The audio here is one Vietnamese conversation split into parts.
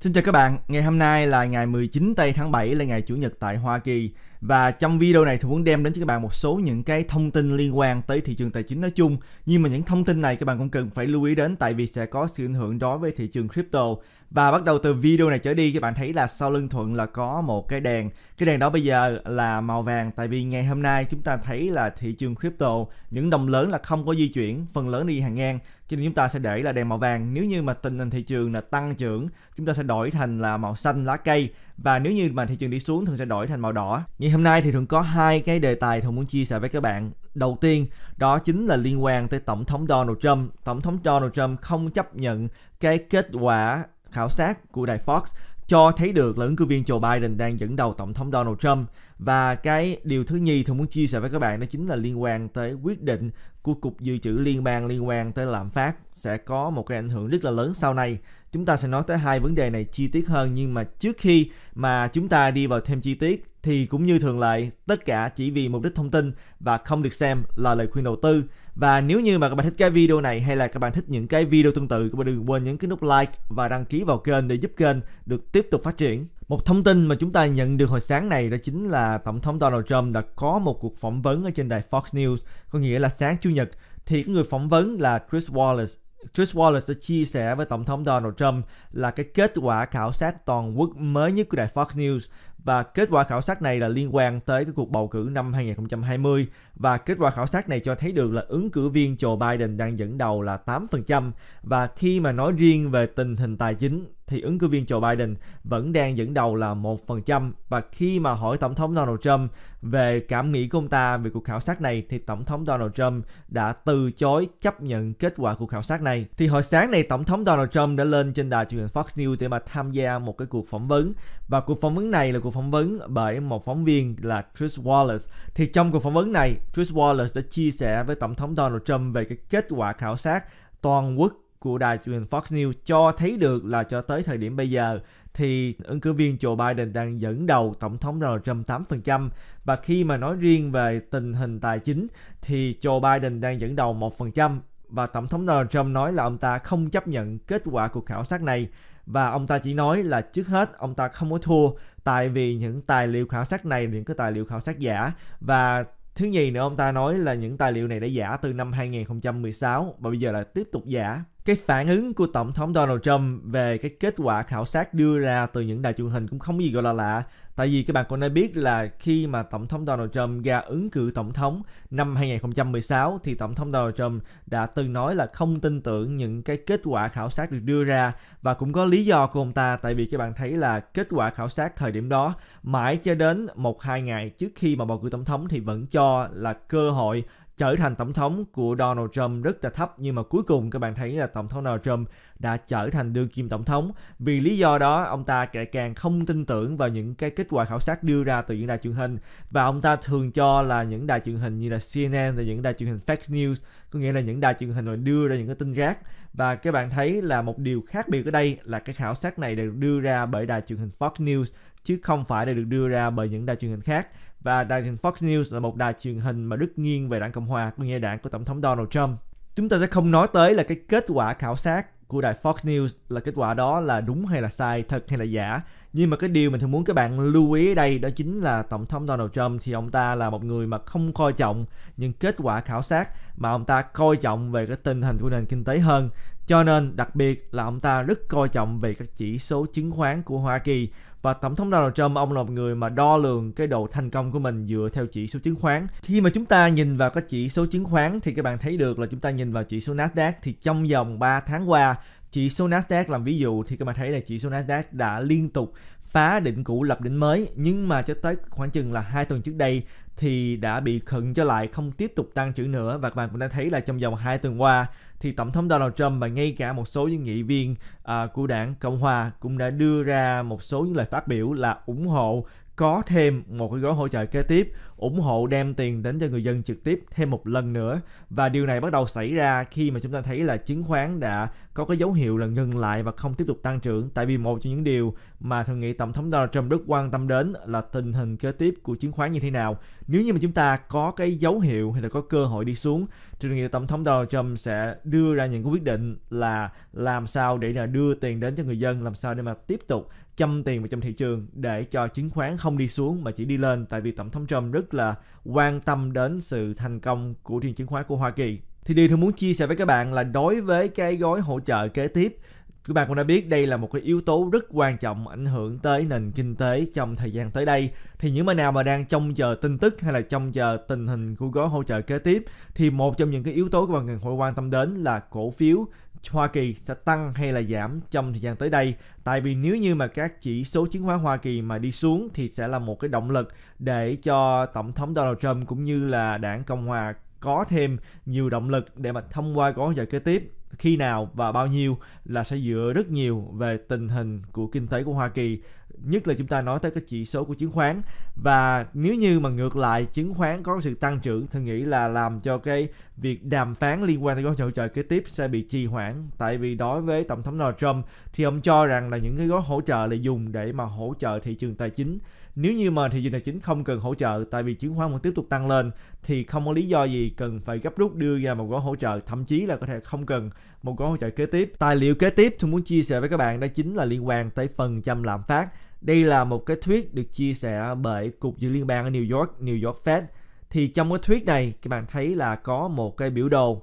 Xin chào các bạn, ngày hôm nay là ngày 19 tây tháng 7 là ngày Chủ nhật tại Hoa Kỳ và trong video này thì muốn đem đến cho các bạn một số những cái thông tin liên quan tới thị trường tài chính nói chung. Nhưng mà những thông tin này các bạn cũng cần phải lưu ý đến tại vì sẽ có sự ảnh hưởng đối với thị trường crypto. Và bắt đầu từ video này trở đi các bạn thấy là sau lưng Thuận là có một cái đèn. Cái đèn đó bây giờ là màu vàng tại vì ngày hôm nay chúng ta thấy là thị trường crypto những đồng lớn là không có di chuyển, phần lớn đi hàng ngang cho nên chúng ta sẽ để là đèn màu vàng nếu như mà tình hình thị trường là tăng trưởng chúng ta sẽ đổi thành là màu xanh lá cây và nếu như mà thị trường đi xuống thường sẽ đổi thành màu đỏ như Ngày hôm nay thì thường có hai cái đề tài thường muốn chia sẻ với các bạn. Đầu tiên đó chính là liên quan tới Tổng thống Donald Trump. Tổng thống Donald Trump không chấp nhận cái kết quả khảo sát của đài Fox cho thấy được là ứng cử viên Joe Biden đang dẫn đầu Tổng thống Donald Trump. Và cái điều thứ nhì thường muốn chia sẻ với các bạn đó chính là liên quan tới quyết định của Cục Dự trữ Liên bang liên quan tới lạm phát sẽ có một cái ảnh hưởng rất là lớn sau này. Chúng ta sẽ nói tới hai vấn đề này chi tiết hơn nhưng mà trước khi mà chúng ta đi vào thêm chi tiết thì cũng như thường lệ tất cả chỉ vì mục đích thông tin và không được xem là lời khuyên đầu tư và nếu như mà các bạn thích cái video này hay là các bạn thích những cái video tương tự, các bạn đừng quên nhấn cái nút like và đăng ký vào kênh để giúp kênh được tiếp tục phát triển. Một thông tin mà chúng ta nhận được hồi sáng này đó chính là Tổng thống Donald Trump đã có một cuộc phỏng vấn ở trên đài Fox News, có nghĩa là sáng Chủ nhật thì người phỏng vấn là Chris Wallace Chris Wallace đã chia sẻ với Tổng thống Donald Trump là cái kết quả khảo sát toàn quốc mới nhất của đài Fox News và kết quả khảo sát này là liên quan tới cái cuộc bầu cử năm 2020 và kết quả khảo sát này cho thấy được là ứng cử viên Joe Biden đang dẫn đầu là 8% và khi mà nói riêng về tình hình tài chính thì ứng cử viên Joe Biden vẫn đang dẫn đầu là 1% và khi mà hỏi Tổng thống Donald Trump về cảm nghĩ của ông ta về cuộc khảo sát này thì Tổng thống Donald Trump đã từ chối chấp nhận kết quả cuộc khảo sát này. Thì hồi sáng này Tổng thống Donald Trump đã lên trên đài truyền hình Fox News để mà tham gia một cái cuộc phỏng vấn và cuộc phỏng vấn này là cuộc cuộc phỏng vấn bởi một phóng viên là Chris Wallace. Thì trong cuộc phỏng vấn này, Chris Wallace đã chia sẻ với Tổng thống Donald Trump về cái kết quả khảo sát toàn quốc của đài truyền Fox News cho thấy được là cho tới thời điểm bây giờ thì ứng cử viên Joe Biden đang dẫn đầu Tổng thống Donald Trump 8% và khi mà nói riêng về tình hình tài chính thì Joe Biden đang dẫn đầu 1% và Tổng thống Donald Trump nói là ông ta không chấp nhận kết quả cuộc khảo sát này và ông ta chỉ nói là trước hết ông ta không có thua tại vì những tài liệu khảo sát này những cái tài liệu khảo sát giả và thứ nhì nữa ông ta nói là những tài liệu này đã giả từ năm 2016 và bây giờ là tiếp tục giả cái phản ứng của tổng thống Donald Trump về cái kết quả khảo sát đưa ra từ những đài truyền hình cũng không gì gọi là lạ Tại vì các bạn cũng đã biết là khi mà Tổng thống Donald Trump ra ứng cử Tổng thống năm 2016 thì Tổng thống Donald Trump đã từng nói là không tin tưởng những cái kết quả khảo sát được đưa ra và cũng có lý do của ông ta tại vì các bạn thấy là kết quả khảo sát thời điểm đó mãi cho đến một hai ngày trước khi mà bầu cử Tổng thống thì vẫn cho là cơ hội trở thành tổng thống của Donald Trump rất là thấp nhưng mà cuối cùng các bạn thấy là tổng thống Donald Trump đã trở thành đương kim tổng thống vì lý do đó ông ta kẻ càng không tin tưởng vào những cái kết quả khảo sát đưa ra từ những đài truyền hình và ông ta thường cho là những đài truyền hình như là CNN là những đài truyền hình Fox News có nghĩa là những đài truyền hình mà đưa ra những cái tin rác và các bạn thấy là một điều khác biệt ở đây là cái khảo sát này được đưa ra bởi đài truyền hình Fox News chứ không phải là được đưa ra bởi những đài truyền hình khác và đài truyền Fox News là một đài truyền hình mà đức nghiêng về đảng Cộng hòa, có nghĩa đảng của Tổng thống Donald Trump. Chúng ta sẽ không nói tới là cái kết quả khảo sát của đài Fox News là kết quả đó là đúng hay là sai, thật hay là giả. Nhưng mà cái điều mình thường muốn các bạn lưu ý ở đây đó chính là Tổng thống Donald Trump thì ông ta là một người mà không coi trọng những kết quả khảo sát mà ông ta coi trọng về cái tình hình của nền kinh tế hơn. Cho nên đặc biệt là ông ta rất coi trọng về các chỉ số chứng khoán của Hoa Kỳ và tổng thống Donald Trump ông là một người mà đo lường cái độ thành công của mình dựa theo chỉ số chứng khoán khi mà chúng ta nhìn vào cái chỉ số chứng khoán thì các bạn thấy được là chúng ta nhìn vào chỉ số Nasdaq thì trong vòng 3 tháng qua chỉ số Nasdaq làm ví dụ thì các bạn thấy là chỉ số Nasdaq đã liên tục phá đỉnh cũ lập đỉnh mới nhưng mà cho tới khoảng chừng là hai tuần trước đây thì đã bị khựng trở lại không tiếp tục tăng trưởng nữa và các bạn cũng đã thấy là trong vòng 2 tuần qua thì tổng thống Donald Trump và ngay cả một số những nghị viên à, của đảng Cộng hòa cũng đã đưa ra một số những lời phát biểu là ủng hộ có thêm một cái gói hỗ trợ kế tiếp ủng hộ đem tiền đến cho người dân trực tiếp thêm một lần nữa và điều này bắt đầu xảy ra khi mà chúng ta thấy là chứng khoán đã có cái dấu hiệu là ngừng lại và không tiếp tục tăng trưởng tại vì một trong những điều mà thường nghĩ tổng thống Donald Trump rất quan tâm đến là tình hình kế tiếp của chứng khoán như thế nào nếu như mà chúng ta có cái dấu hiệu hay là có cơ hội đi xuống thì tôi nghĩ tổng thống Donald Trump sẽ đưa ra những cái quyết định là làm sao để là đưa tiền đến cho người dân làm sao để mà tiếp tục chăm tiền vào trong thị trường để cho chứng khoán không đi xuống mà chỉ đi lên tại vì tổng thống Trump rất rất là quan tâm đến sự thành công của thị trường chứng khoán của Hoa Kỳ. Thì điều tôi muốn chia sẻ với các bạn là đối với cái gói hỗ trợ kế tiếp các bạn cũng đã biết đây là một cái yếu tố rất quan trọng ảnh hưởng tới nền kinh tế trong thời gian tới đây thì những bạn nào mà đang trông chờ tin tức hay là trông chờ tình hình của gói hỗ trợ kế tiếp thì một trong những cái yếu tố các bạn cần phải quan tâm đến là cổ phiếu Hoa Kỳ sẽ tăng hay là giảm trong thời gian tới đây. Tại vì nếu như mà các chỉ số chứng khoán Hoa Kỳ mà đi xuống thì sẽ là một cái động lực để cho Tổng thống Donald Trump cũng như là đảng Cộng Hòa có thêm nhiều động lực để mà thông qua gói hỗ trợ kế tiếp khi nào và bao nhiêu là sẽ dựa rất nhiều về tình hình của kinh tế của Hoa Kỳ nhất là chúng ta nói tới cái chỉ số của chứng khoán và nếu như mà ngược lại chứng khoán có sự tăng trưởng thì nghĩ là làm cho cái việc đàm phán liên quan tới gói hỗ trợ kế tiếp sẽ bị trì hoãn tại vì đối với tổng thống Donald Trump thì ông cho rằng là những cái gói hỗ trợ là dùng để mà hỗ trợ thị trường tài chính nếu như mà thị trường tài chính không cần hỗ trợ tại vì chứng khoán vẫn tiếp tục tăng lên thì không có lý do gì cần phải gấp rút đưa ra một gói hỗ trợ thậm chí là có thể không cần một gói hỗ trợ kế tiếp tài liệu kế tiếp tôi muốn chia sẻ với các bạn đó chính là liên quan tới phần trăm lạm phát đây là một cái thuyết được chia sẻ bởi Cục Dự liên bang ở New York, New York Fed. Thì trong cái thuyết này, các bạn thấy là có một cái biểu đồ.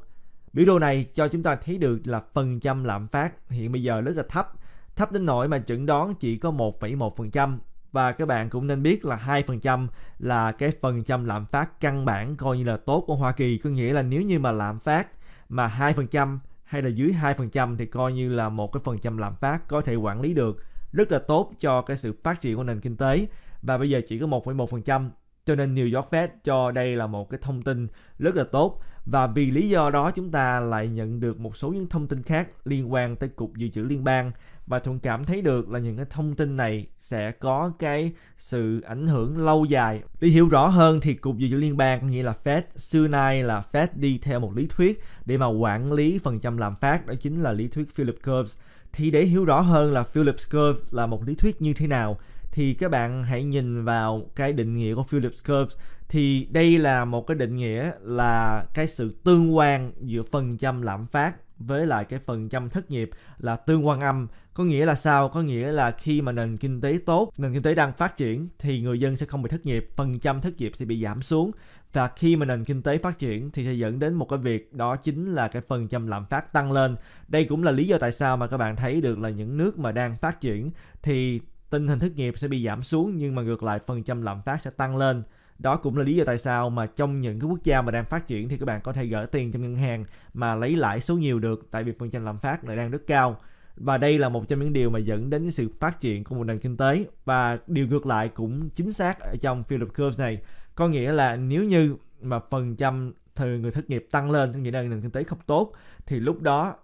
Biểu đồ này cho chúng ta thấy được là phần trăm lạm phát hiện bây giờ rất là thấp. Thấp đến nỗi mà chuẩn đoán chỉ có 1,1%. Và các bạn cũng nên biết là 2% là cái phần trăm lạm phát căn bản coi như là tốt của Hoa Kỳ. Có nghĩa là nếu như mà lạm phát mà 2% hay là dưới 2% thì coi như là một cái phần trăm lạm phát có thể quản lý được rất là tốt cho cái sự phát triển của nền kinh tế và bây giờ chỉ có 1,1% cho nên New York Fed cho đây là một cái thông tin rất là tốt và vì lý do đó chúng ta lại nhận được một số những thông tin khác liên quan tới cục dự trữ liên bang và thuận cảm thấy được là những cái thông tin này sẽ có cái sự ảnh hưởng lâu dài để hiểu rõ hơn thì cục dự trữ liên bang nghĩa là Fed xưa nay là Fed đi theo một lý thuyết để mà quản lý phần trăm lạm phát đó chính là lý thuyết Philip Curves thì để hiểu rõ hơn là Phillips Curve là một lý thuyết như thế nào thì các bạn hãy nhìn vào cái định nghĩa của Phillips Curve thì đây là một cái định nghĩa là cái sự tương quan giữa phần trăm lạm phát với lại cái phần trăm thất nghiệp là tương quan âm có nghĩa là sao có nghĩa là khi mà nền kinh tế tốt nền kinh tế đang phát triển thì người dân sẽ không bị thất nghiệp phần trăm thất nghiệp sẽ bị giảm xuống và khi mà nền kinh tế phát triển thì sẽ dẫn đến một cái việc đó chính là cái phần trăm lạm phát tăng lên đây cũng là lý do tại sao mà các bạn thấy được là những nước mà đang phát triển thì tình hình thất nghiệp sẽ bị giảm xuống nhưng mà ngược lại phần trăm lạm phát sẽ tăng lên đó cũng là lý do tại sao mà trong những cái quốc gia mà đang phát triển thì các bạn có thể gửi tiền trong ngân hàng mà lấy lãi số nhiều được tại vì phần trăm lạm phát lại đang rất cao và đây là một trong những điều mà dẫn đến sự phát triển của một nền kinh tế và điều ngược lại cũng chính xác ở trong Philip Curve này có nghĩa là nếu như mà phần trăm từ người thất nghiệp tăng lên có nghĩa là nền kinh tế không tốt thì lúc đó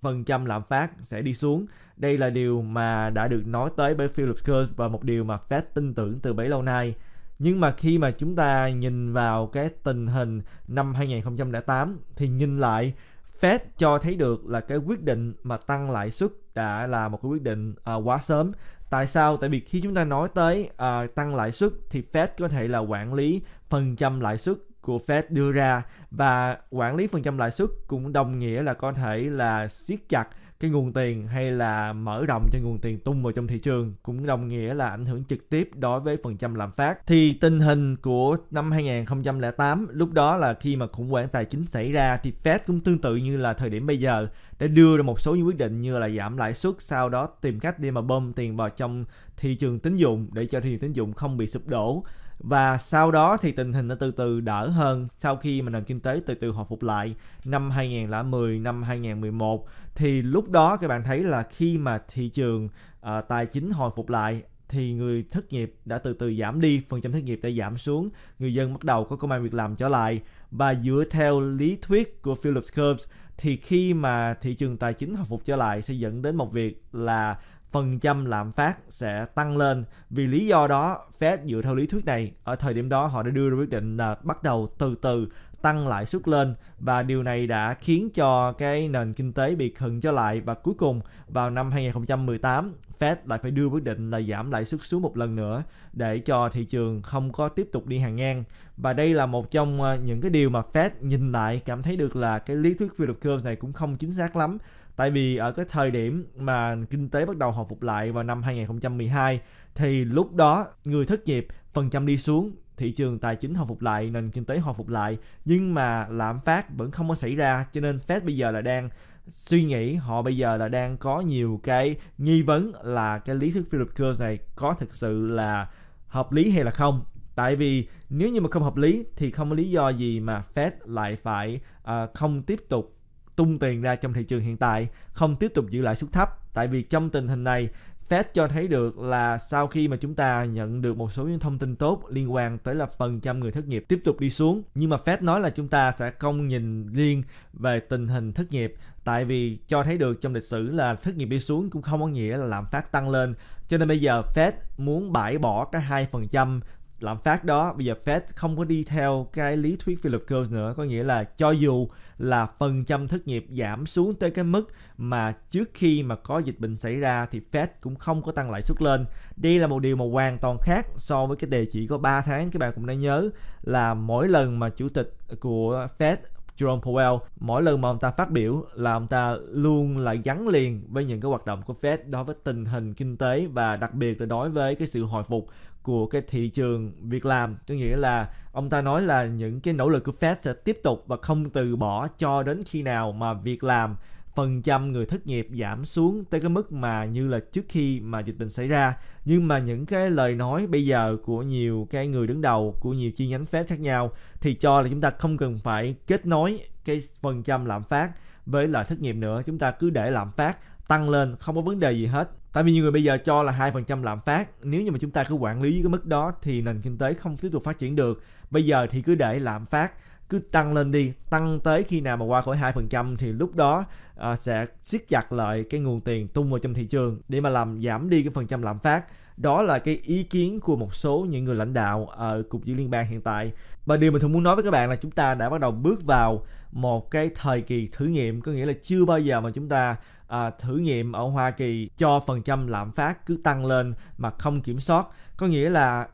phần trăm lạm phát sẽ đi xuống đây là điều mà đã được nói tới bởi Philip Curve và một điều mà Fed tin tưởng từ bấy lâu nay nhưng mà khi mà chúng ta nhìn vào cái tình hình năm 2008 thì nhìn lại Fed cho thấy được là cái quyết định mà tăng lãi suất đã là một cái quyết định uh, quá sớm. Tại sao? Tại vì khi chúng ta nói tới uh, tăng lãi suất thì Fed có thể là quản lý phần trăm lãi suất của Fed đưa ra và quản lý phần trăm lãi suất cũng đồng nghĩa là có thể là siết chặt cái nguồn tiền hay là mở rộng cho nguồn tiền tung vào trong thị trường cũng đồng nghĩa là ảnh hưởng trực tiếp đối với phần trăm lạm phát. Thì tình hình của năm 2008 lúc đó là khi mà khủng hoảng tài chính xảy ra thì Fed cũng tương tự như là thời điểm bây giờ để đưa ra một số những quyết định như là giảm lãi suất sau đó tìm cách đi mà bơm tiền vào trong thị trường tín dụng để cho thị trường tín dụng không bị sụp đổ và sau đó thì tình hình nó từ từ đỡ hơn sau khi mà nền kinh tế từ từ hồi phục lại năm 2010, năm 2011 thì lúc đó các bạn thấy là khi mà thị trường uh, tài chính hồi phục lại thì người thất nghiệp đã từ từ giảm đi, phần trăm thất nghiệp đã giảm xuống, người dân bắt đầu có công an việc làm trở lại và dựa theo lý thuyết của Phillips Curves thì khi mà thị trường tài chính hồi phục trở lại sẽ dẫn đến một việc là phần trăm lạm phát sẽ tăng lên vì lý do đó Fed dựa theo lý thuyết này ở thời điểm đó họ đã đưa ra quyết định là bắt đầu từ từ tăng lãi suất lên và điều này đã khiến cho cái nền kinh tế bị khựng trở lại và cuối cùng vào năm 2018 Fed lại phải đưa quyết định là giảm lãi suất xuống một lần nữa để cho thị trường không có tiếp tục đi hàng ngang và đây là một trong ờ, những cái điều mà Fed nhìn lại cảm thấy được là cái lý thuyết Philip Curve này cũng không chính xác lắm Tại vì ở cái thời điểm mà kinh tế bắt đầu hồi phục lại vào năm 2012 thì lúc đó người thất nghiệp phần trăm đi xuống thị trường tài chính hồi phục lại, nền kinh tế hồi phục lại nhưng mà lạm phát vẫn không có xảy ra cho nên Fed bây giờ là đang suy nghĩ họ bây giờ là đang có nhiều cái nghi vấn là cái lý thuyết Philip Kurz này có thực sự là hợp lý hay là không tại vì nếu như mà không hợp lý thì không có lý do gì mà Fed lại phải uh, không tiếp tục tung tiền ra trong thị trường hiện tại, không tiếp tục giữ lãi suất thấp. Tại vì trong tình hình này, Fed cho thấy được là sau khi mà chúng ta nhận được một số những thông tin tốt liên quan tới là phần trăm người thất nghiệp tiếp tục đi xuống. Nhưng mà Fed nói là chúng ta sẽ không nhìn riêng về tình hình thất nghiệp tại vì cho thấy được trong lịch sử là thất nghiệp đi xuống cũng không có nghĩa là lạm phát tăng lên. Cho nên bây giờ Fed muốn bãi bỏ cái 2% lạm phát đó bây giờ Fed không có đi theo cái lý thuyết Philip Kurz nữa có nghĩa là cho dù là phần trăm thất nghiệp giảm xuống tới cái mức mà trước khi mà có dịch bệnh xảy ra thì Fed cũng không có tăng lãi suất lên đây là một điều mà hoàn toàn khác so với cái đề chỉ có 3 tháng các bạn cũng đã nhớ là mỗi lần mà chủ tịch của Fed Jerome Powell mỗi lần mà ông ta phát biểu là ông ta luôn là gắn liền với những cái hoạt động của Fed đối với tình hình kinh tế và đặc biệt là đối với cái sự hồi phục của cái thị trường việc làm có nghĩa là ông ta nói là những cái nỗ lực của Fed sẽ tiếp tục và không từ bỏ cho đến khi nào mà việc làm phần trăm người thất nghiệp giảm xuống tới cái mức mà như là trước khi mà dịch bệnh xảy ra nhưng mà những cái lời nói bây giờ của nhiều cái người đứng đầu của nhiều chi nhánh phép khác nhau thì cho là chúng ta không cần phải kết nối cái phần trăm lạm phát với lợi thất nghiệp nữa chúng ta cứ để lạm phát tăng lên không có vấn đề gì hết Tại vì nhiều người bây giờ cho là hai phần trăm lạm phát, nếu như mà chúng ta cứ quản lý cái mức đó thì nền kinh tế không tiếp tục phát triển được. Bây giờ thì cứ để lạm phát cứ tăng lên đi tăng tới khi nào mà qua khỏi 2% thì lúc đó uh, sẽ siết chặt lại cái nguồn tiền tung vào trong thị trường để mà làm giảm đi cái phần trăm lạm phát đó là cái ý kiến của một số những người lãnh đạo ở cục dự liên bang hiện tại và điều mà tôi muốn nói với các bạn là chúng ta đã bắt đầu bước vào một cái thời kỳ thử nghiệm có nghĩa là chưa bao giờ mà chúng ta à, thử nghiệm ở hoa kỳ cho phần trăm lạm phát cứ tăng lên mà không kiểm soát có nghĩa là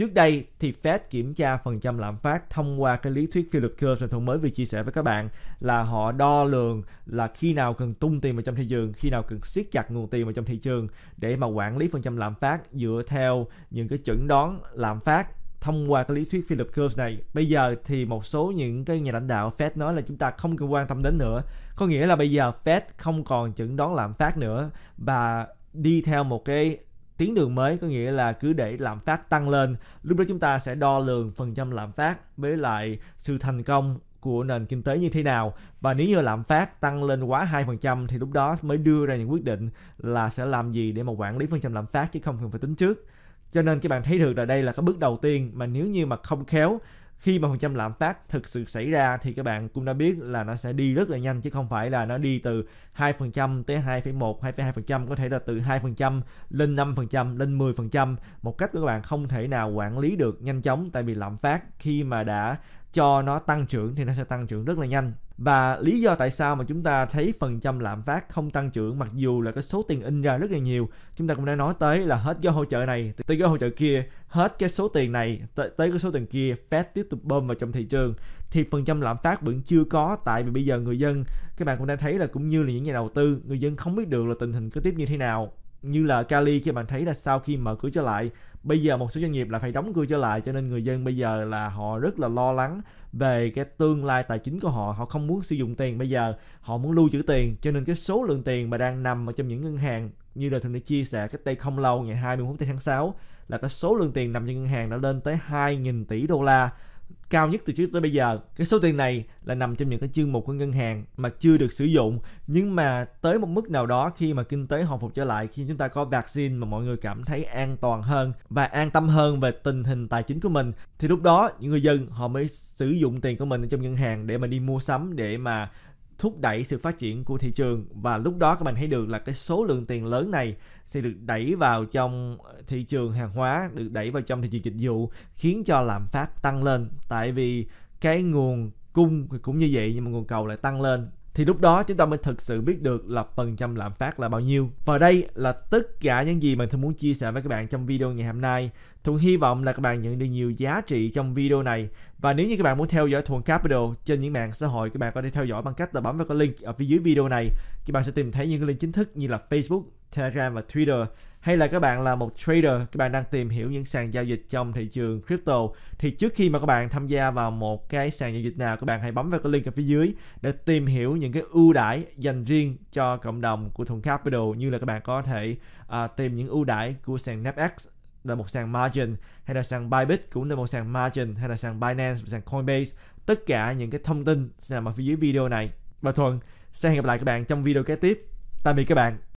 Trước đây thì Fed kiểm tra phần trăm lạm phát thông qua cái lý thuyết Philip Curve mà Thuận mới vừa chia sẻ với các bạn là họ đo lường là khi nào cần tung tiền vào trong thị trường, khi nào cần siết chặt nguồn tiền vào trong thị trường để mà quản lý phần trăm lạm phát dựa theo những cái chuẩn đoán lạm phát thông qua cái lý thuyết Philip Curve này. Bây giờ thì một số những cái nhà lãnh đạo Fed nói là chúng ta không cần quan tâm đến nữa. Có nghĩa là bây giờ Fed không còn chuẩn đoán lạm phát nữa và đi theo một cái tiến đường mới có nghĩa là cứ để lạm phát tăng lên lúc đó chúng ta sẽ đo lường phần trăm lạm phát với lại sự thành công của nền kinh tế như thế nào và nếu như lạm phát tăng lên quá 2% thì lúc đó mới đưa ra những quyết định là sẽ làm gì để mà quản lý phần trăm lạm phát chứ không cần phải tính trước. Cho nên các bạn thấy được là đây là cái bước đầu tiên mà nếu như mà không khéo khi mà phần trăm lạm phát thực sự xảy ra thì các bạn cũng đã biết là nó sẽ đi rất là nhanh chứ không phải là nó đi từ 2% tới 2,1, 2,2% có thể là từ 2% lên 5%, lên 10% một cách các bạn không thể nào quản lý được nhanh chóng tại vì lạm phát khi mà đã cho nó tăng trưởng thì nó sẽ tăng trưởng rất là nhanh và lý do tại sao mà chúng ta thấy phần trăm lạm phát không tăng trưởng mặc dù là cái số tiền in ra rất là nhiều chúng ta cũng đã nói tới là hết gói hỗ trợ này tới gói hỗ trợ kia hết cái số tiền này tới, tới cái số tiền kia Fed tiếp tục bơm vào trong thị trường thì phần trăm lạm phát vẫn chưa có tại vì bây giờ người dân các bạn cũng đang thấy là cũng như là những nhà đầu tư người dân không biết được là tình hình kế tiếp như thế nào như là Cali các bạn thấy là sau khi mở cửa trở lại bây giờ một số doanh nghiệp là phải đóng cửa trở lại cho nên người dân bây giờ là họ rất là lo lắng về cái tương lai tài chính của họ họ không muốn sử dụng tiền bây giờ họ muốn lưu trữ tiền cho nên cái số lượng tiền mà đang nằm ở trong những ngân hàng như là thường đã chia sẻ cách đây không lâu ngày 24 tháng 6 là cái số lượng tiền nằm trong ngân hàng đã lên tới 2.000 tỷ đô la cao nhất từ trước tới bây giờ. Cái số tiền này là nằm trong những cái chương mục của ngân hàng mà chưa được sử dụng nhưng mà tới một mức nào đó khi mà kinh tế hồi phục trở lại khi chúng ta có vaccine mà mọi người cảm thấy an toàn hơn và an tâm hơn về tình hình tài chính của mình thì lúc đó những người dân họ mới sử dụng tiền của mình trong ngân hàng để mà đi mua sắm để mà thúc đẩy sự phát triển của thị trường và lúc đó các bạn thấy được là cái số lượng tiền lớn này sẽ được đẩy vào trong thị trường hàng hóa được đẩy vào trong thị trường dịch vụ khiến cho lạm phát tăng lên tại vì cái nguồn cung cũng như vậy nhưng mà nguồn cầu lại tăng lên thì lúc đó chúng ta mới thực sự biết được là phần trăm lạm phát là bao nhiêu. Và đây là tất cả những gì mà Thu muốn chia sẻ với các bạn trong video ngày hôm nay. Thuận hy vọng là các bạn nhận được nhiều giá trị trong video này. Và nếu như các bạn muốn theo dõi Thuận Capital trên những mạng xã hội, các bạn có thể theo dõi bằng cách là bấm vào cái link ở phía dưới video này. Các bạn sẽ tìm thấy những cái link chính thức như là Facebook, Telegram và Twitter hay là các bạn là một trader các bạn đang tìm hiểu những sàn giao dịch trong thị trường crypto thì trước khi mà các bạn tham gia vào một cái sàn giao dịch nào các bạn hãy bấm vào cái link ở phía dưới để tìm hiểu những cái ưu đãi dành riêng cho cộng đồng của thùng Capital như là các bạn có thể à, tìm những ưu đãi của sàn NAPX là một sàn margin hay là sàn Bybit cũng là một sàn margin hay là sàn Binance, sàn Coinbase tất cả những cái thông tin sẽ nằm ở phía dưới video này và Thuận sẽ hẹn gặp lại các bạn trong video kế tiếp tạm biệt các bạn